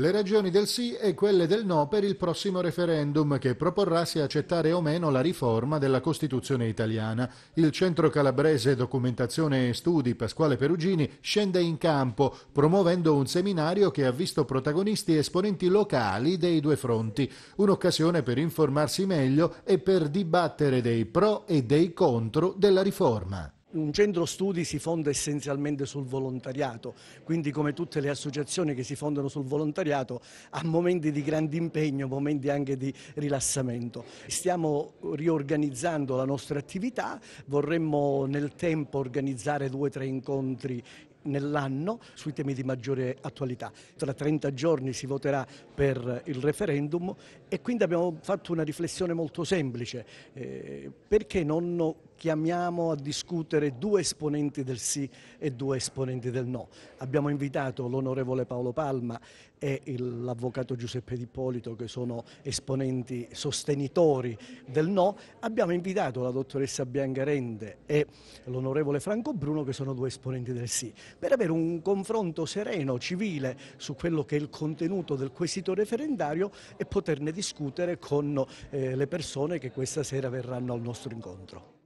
le ragioni del sì e quelle del no per il prossimo referendum che proporrà se accettare o meno la riforma della Costituzione italiana. Il Centro Calabrese Documentazione e Studi Pasquale Perugini scende in campo promuovendo un seminario che ha visto protagonisti esponenti locali dei due fronti, un'occasione per informarsi meglio e per dibattere dei pro e dei contro della riforma. Un centro studi si fonda essenzialmente sul volontariato, quindi come tutte le associazioni che si fondano sul volontariato ha momenti di grande impegno, momenti anche di rilassamento. Stiamo riorganizzando la nostra attività, vorremmo nel tempo organizzare due o tre incontri nell'anno sui temi di maggiore attualità. Tra 30 giorni si voterà per il referendum e quindi abbiamo fatto una riflessione molto semplice. Eh, perché non chiamiamo a discutere due esponenti del sì e due esponenti del no? Abbiamo invitato l'onorevole Paolo Palma e l'avvocato Giuseppe D'Ippolito che sono esponenti sostenitori del no. Abbiamo invitato la dottoressa Biancarende e l'onorevole Franco Bruno che sono due esponenti del sì per avere un confronto sereno, civile su quello che è il contenuto del quesito referendario e poterne discutere con eh, le persone che questa sera verranno al nostro incontro.